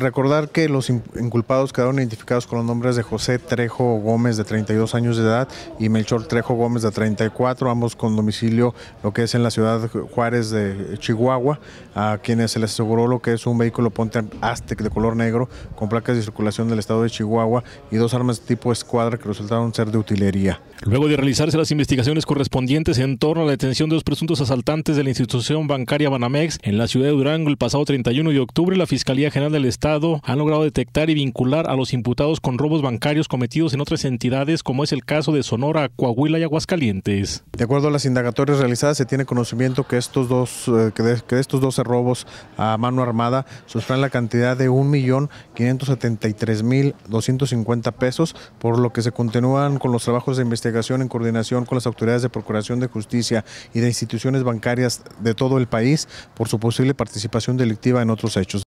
Recordar que los inculpados quedaron identificados con los nombres de José Trejo Gómez, de 32 años de edad, y Melchor Trejo Gómez, de 34, ambos con domicilio, lo que es en la ciudad Juárez de Chihuahua, a quienes se les aseguró lo que es un vehículo Ponte Aztec de color negro, con placas de circulación del estado de Chihuahua, y dos armas de tipo escuadra que resultaron ser de utilería. Luego de realizarse las investigaciones correspondientes en torno a la detención de los presuntos asaltantes de la institución bancaria Banamex en la ciudad de Durango el pasado 31 de octubre, la Fiscalía General del Estado han logrado detectar y vincular a los imputados con robos bancarios cometidos en otras entidades, como es el caso de Sonora, Coahuila y Aguascalientes. De acuerdo a las indagatorias realizadas, se tiene conocimiento que estos dos, eh, que estos 12 robos a mano armada sustraen la cantidad de 1.573.250 pesos, por lo que se continúan con los trabajos de investigación en coordinación con las autoridades de Procuración de Justicia y de instituciones bancarias de todo el país por su posible participación delictiva en otros hechos.